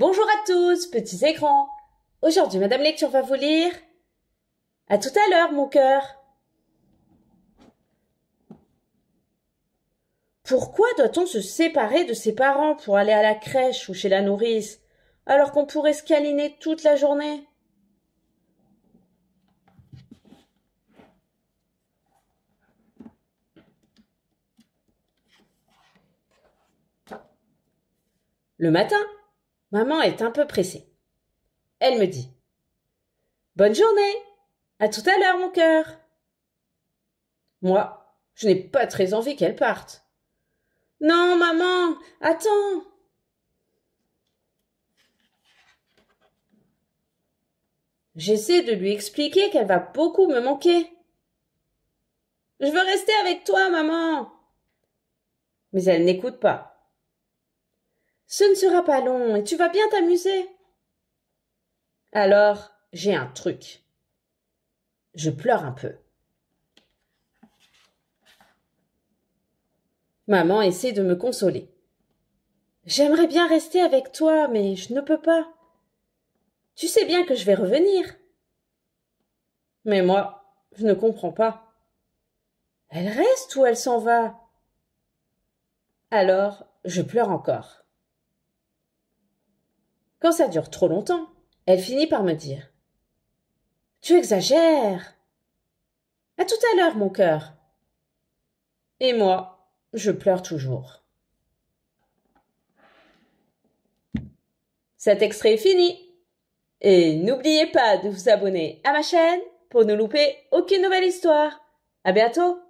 Bonjour à tous, petits écrans. Aujourd'hui, Madame Lecture va vous lire. À tout à l'heure, mon cœur. Pourquoi doit-on se séparer de ses parents pour aller à la crèche ou chez la nourrice, alors qu'on pourrait se toute la journée? Le matin, Maman est un peu pressée. Elle me dit Bonne journée À tout à l'heure, mon cœur Moi, je n'ai pas très envie qu'elle parte. Non, maman, attends J'essaie de lui expliquer qu'elle va beaucoup me manquer. Je veux rester avec toi, maman. Mais elle n'écoute pas. Ce ne sera pas long, et tu vas bien t'amuser. Alors, j'ai un truc. Je pleure un peu. Maman essaie de me consoler. J'aimerais bien rester avec toi, mais je ne peux pas. Tu sais bien que je vais revenir. Mais moi, je ne comprends pas. Elle reste ou elle s'en va Alors, je pleure encore. Quand ça dure trop longtemps, elle finit par me dire Tu exagères À tout à l'heure, mon cœur Et moi, je pleure toujours. Cet extrait est fini Et n'oubliez pas de vous abonner à ma chaîne pour ne louper aucune nouvelle histoire. À bientôt